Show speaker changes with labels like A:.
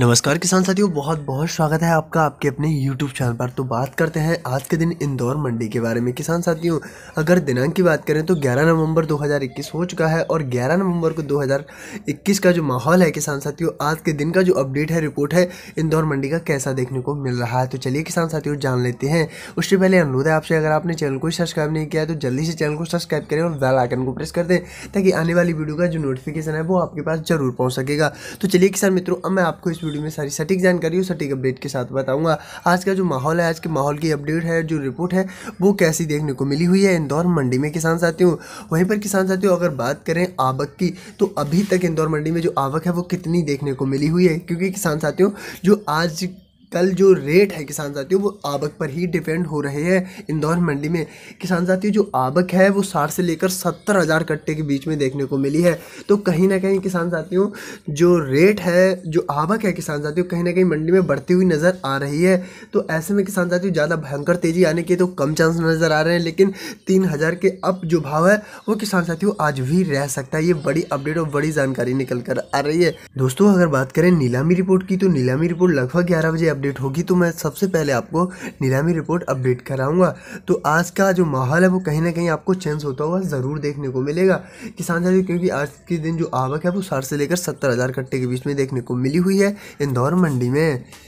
A: नमस्कार किसान साथियों बहुत बहुत स्वागत है आपका आपके अपने YouTube चैनल पर तो बात करते हैं आज के दिन इंदौर मंडी के बारे में किसान साथियों अगर दिनांक की बात करें तो 11 नवंबर 2021 हो चुका है और 11 नवंबर को 2021 का जो माहौल है किसान साथियों आज के दिन का जो अपडेट है रिपोर्ट है इंदौर मंडी का कैसा देखने को मिल रहा है तो चलिए किसान साथियों जान लेते हैं उससे पहले अनुरोध है आपसे अगर आपने चैनल को सब्सक्राइब नहीं किया है तो जल्दी से चैनल को सब्सक्राइब करें और बेल आइकन को प्रेस कर दें ताकि आने वाली वीडियो का जो नोटिफिकेशन है वो आपके पास जरूर पहुँच सकेगा तो चलिए किसान मित्रों अब मैं आपको इस वीडियो में सारी सटीक जानकारी और सटीक अपडेट के साथ बताऊंगा आज का जो माहौल है आज के माहौल की अपडेट है जो रिपोर्ट है वो कैसी देखने को मिली हुई है इंदौर मंडी में किसान साथियों वहीं पर किसान साथियों अगर बात करें आवक की तो अभी तक इंदौर मंडी में जो आवक है वो कितनी देखने को मिली हुई है क्योंकि किसान साथियों जो आज कल जो रेट है किसान साथियों वो आवक पर ही डिपेंड हो रहे हैं इंदौर मंडी में किसान साथियों जो आवक है वो साठ से लेकर सत्तर हज़ार कट्टे के बीच में देखने को मिली है तो कहीं ना कहीं किसान साथियों जो रेट है जो आवक है किसान साथियों कहीं ना कहीं मंडी में बढ़ती हुई नज़र आ रही है तो ऐसे में किसान साथियों ज़्यादा भयंकर तेज़ी आने के तो कम चांस नज़र आ रहे हैं लेकिन तीन हज़ार के अप जो भाव है वो किसान साथियों आज भी रह सकता है ये बड़ी अपडेट और बड़ी जानकारी निकल कर आ रही है दोस्तों अगर बात करें नीलामी रिपोर्ट की तो नीलामी रिपोर्ट लगभग ग्यारह बजे अपडेट होगी तो मैं सबसे पहले आपको नीलामी रिपोर्ट अपडेट कराऊंगा तो आज का जो माहौल है वो कहीं ना कहीं आपको चेंज होता हुआ ज़रूर देखने को मिलेगा किसान साथियों क्योंकि आज के दिन जो आवक है वो साठ से लेकर सत्तर हज़ार कट्टे के बीच में देखने को मिली हुई है इंदौर मंडी में